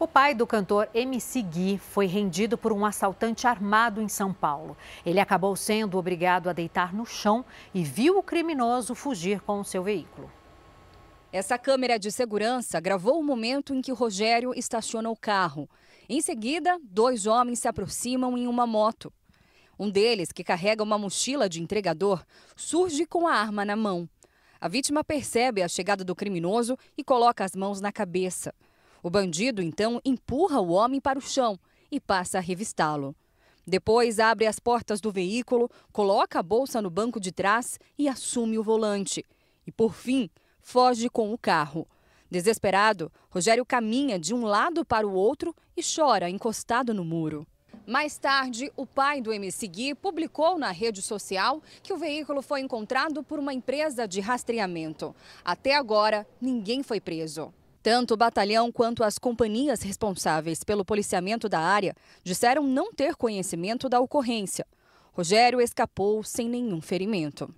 O pai do cantor MC Gui foi rendido por um assaltante armado em São Paulo. Ele acabou sendo obrigado a deitar no chão e viu o criminoso fugir com o seu veículo. Essa câmera de segurança gravou o momento em que Rogério estaciona o carro. Em seguida, dois homens se aproximam em uma moto. Um deles, que carrega uma mochila de entregador, surge com a arma na mão. A vítima percebe a chegada do criminoso e coloca as mãos na cabeça. O bandido, então, empurra o homem para o chão e passa a revistá-lo. Depois abre as portas do veículo, coloca a bolsa no banco de trás e assume o volante. E por fim, foge com o carro. Desesperado, Rogério caminha de um lado para o outro e chora encostado no muro. Mais tarde, o pai do MC Gui publicou na rede social que o veículo foi encontrado por uma empresa de rastreamento. Até agora, ninguém foi preso. Tanto o batalhão quanto as companhias responsáveis pelo policiamento da área disseram não ter conhecimento da ocorrência. Rogério escapou sem nenhum ferimento.